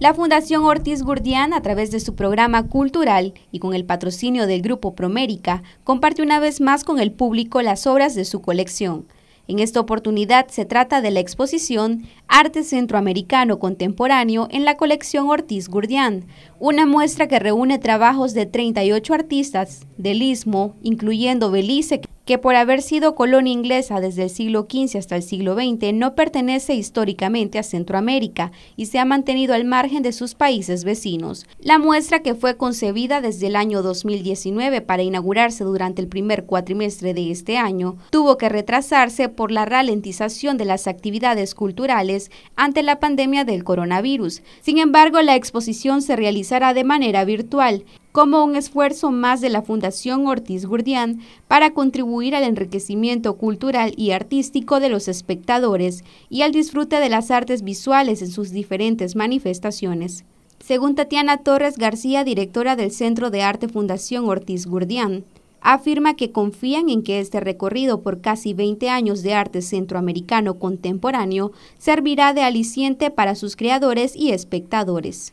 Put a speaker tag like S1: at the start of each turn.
S1: La Fundación Ortiz Gurdian, a través de su programa cultural y con el patrocinio del Grupo Promérica, comparte una vez más con el público las obras de su colección. En esta oportunidad se trata de la exposición Arte Centroamericano Contemporáneo en la colección Ortiz Gurdian, una muestra que reúne trabajos de 38 artistas del istmo, incluyendo Belice, que por haber sido colonia inglesa desde el siglo XV hasta el siglo XX no pertenece históricamente a Centroamérica y se ha mantenido al margen de sus países vecinos. La muestra que fue concebida desde el año 2019 para inaugurarse durante el primer cuatrimestre de este año, tuvo que retrasarse por la ralentización de las actividades culturales ante la pandemia del coronavirus. Sin embargo, la exposición se realizará de manera virtual como un esfuerzo más de la Fundación Ortiz Gurdian para contribuir al enriquecimiento cultural y artístico de los espectadores y al disfrute de las artes visuales en sus diferentes manifestaciones. Según Tatiana Torres García, directora del Centro de Arte Fundación Ortiz Gurdian, afirma que confían en que este recorrido por casi 20 años de arte centroamericano contemporáneo servirá de aliciente para sus creadores y espectadores.